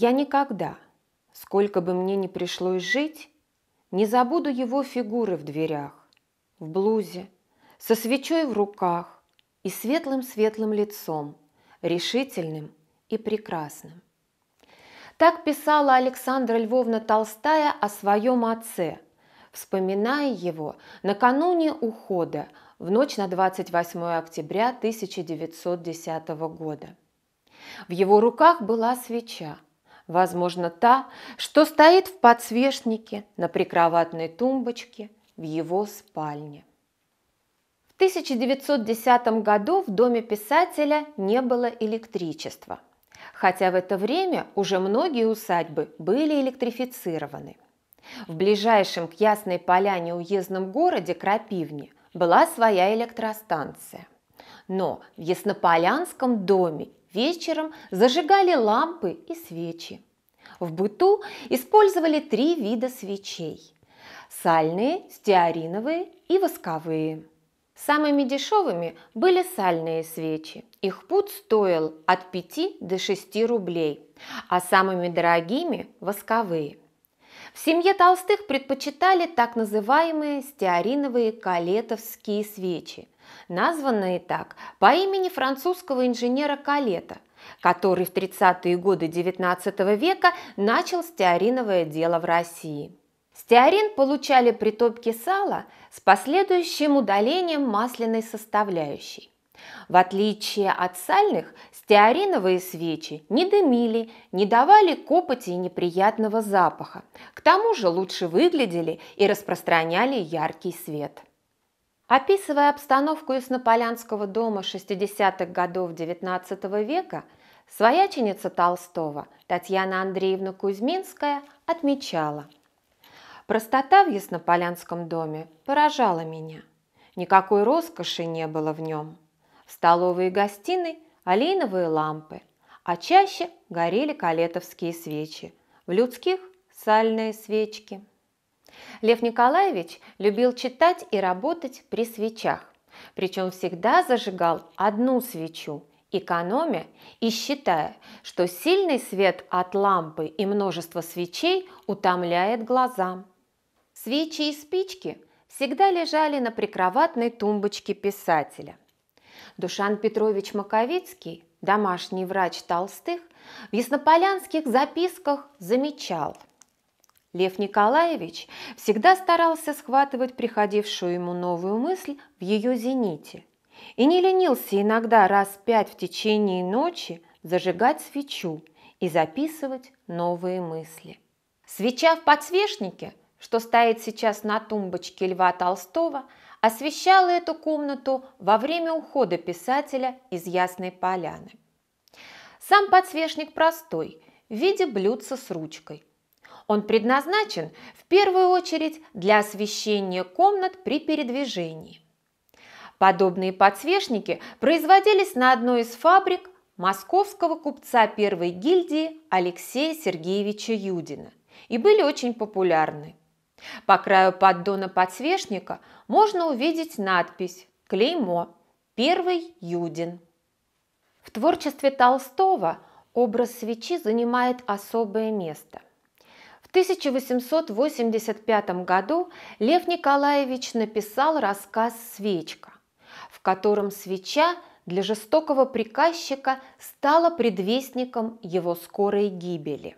Я никогда, сколько бы мне ни пришлось жить, не забуду его фигуры в дверях, в блузе, со свечой в руках и светлым-светлым лицом, решительным и прекрасным. Так писала Александра Львовна Толстая о своем отце, вспоминая его накануне ухода в ночь на 28 октября 1910 года. В его руках была свеча – возможно, та, что стоит в подсвечнике на прикроватной тумбочке в его спальне. В 1910 году в доме писателя не было электричества, хотя в это время уже многие усадьбы были электрифицированы. В ближайшем к Ясной Поляне уездном городе Крапивне была своя электростанция. Но в Яснополянском доме Вечером зажигали лампы и свечи. В быту использовали три вида свечей – сальные, стеариновые и восковые. Самыми дешевыми были сальные свечи. Их путь стоил от 5 до 6 рублей, а самыми дорогими – восковые. В семье Толстых предпочитали так называемые стеариновые калетовские свечи – названные так по имени французского инженера Калета, который в 30-е годы XIX века начал стеариновое дело в России. Стеарин получали при топке сала с последующим удалением масляной составляющей. В отличие от сальных, стеариновые свечи не дымили, не давали копоти и неприятного запаха. К тому же лучше выглядели и распространяли яркий свет. Описывая обстановку Яснополянского дома 60-х годов XIX века, свояченица Толстого Татьяна Андреевна Кузьминская отмечала «Простота в Яснополянском доме поражала меня. Никакой роскоши не было в нем. В столовой и гостиной олейновые лампы, а чаще горели калетовские свечи, в людских – сальные свечки. Лев Николаевич любил читать и работать при свечах, причем всегда зажигал одну свечу, экономя и считая, что сильный свет от лампы и множество свечей утомляет глаза. Свечи и спички всегда лежали на прикроватной тумбочке писателя. Душан Петрович Маковицкий, домашний врач Толстых, в яснополянских записках замечал – Лев Николаевич всегда старался схватывать приходившую ему новую мысль в ее зените и не ленился иногда раз пять в течение ночи зажигать свечу и записывать новые мысли. Свеча в подсвечнике, что стоит сейчас на тумбочке Льва Толстого, освещала эту комнату во время ухода писателя из Ясной Поляны. Сам подсвечник простой, в виде блюдца с ручкой, он предназначен в первую очередь для освещения комнат при передвижении. Подобные подсвечники производились на одной из фабрик московского купца первой гильдии Алексея Сергеевича Юдина и были очень популярны. По краю поддона подсвечника можно увидеть надпись «Клеймо. Первый Юдин». В творчестве Толстого образ свечи занимает особое место. В 1885 году Лев Николаевич написал рассказ «Свечка», в котором свеча для жестокого приказчика стала предвестником его скорой гибели.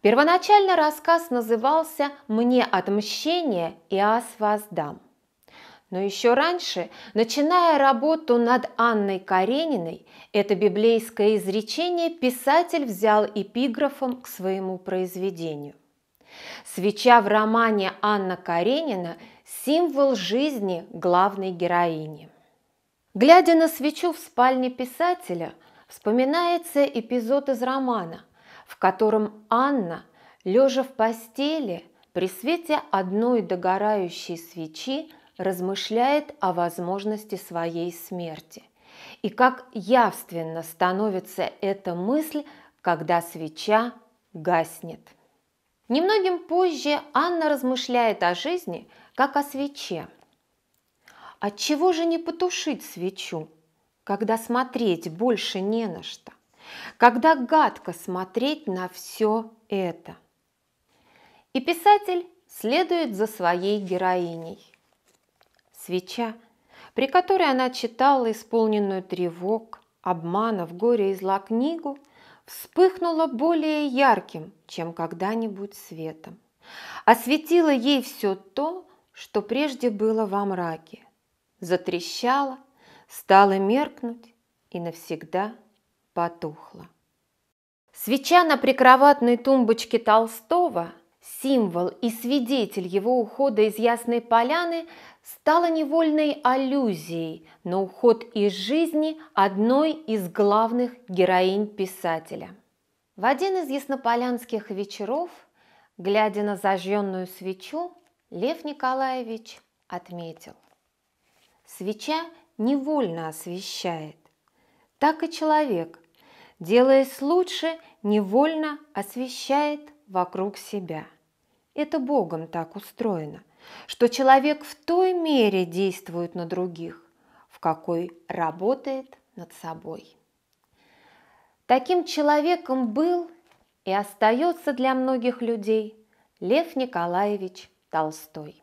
Первоначально рассказ назывался «Мне отмщение, и аз воздам». Но еще раньше, начиная работу над Анной Карениной, это библейское изречение писатель взял эпиграфом к своему произведению. Свеча в романе Анна Каренина – символ жизни главной героини. Глядя на свечу в спальне писателя, вспоминается эпизод из романа, в котором Анна, лежа в постели, при свете одной догорающей свечи размышляет о возможности своей смерти. И как явственно становится эта мысль, когда свеча гаснет. Немногим позже Анна размышляет о жизни, как о свече. От чего же не потушить свечу, когда смотреть больше не на что? Когда гадко смотреть на все это? И писатель следует за своей героиней – свеча, при которой она читала исполненную тревог, обмана, в горе и зла книгу, вспыхнула более ярким, чем когда-нибудь светом. Осветила ей все то, что прежде было во мраке. Затрещала, стала меркнуть и навсегда потухла. Свеча на прикроватной тумбочке Толстого – символ и свидетель его ухода из Ясной Поляны стала невольной аллюзией на уход из жизни одной из главных героинь писателя. В один из яснополянских вечеров, глядя на зажженную свечу, Лев Николаевич отметил. Свеча невольно освещает. Так и человек, делаясь лучше, невольно освещает вокруг себя – это Богом так устроено, что человек в той мере действует на других, в какой работает над собой. Таким человеком был и остается для многих людей Лев Николаевич Толстой.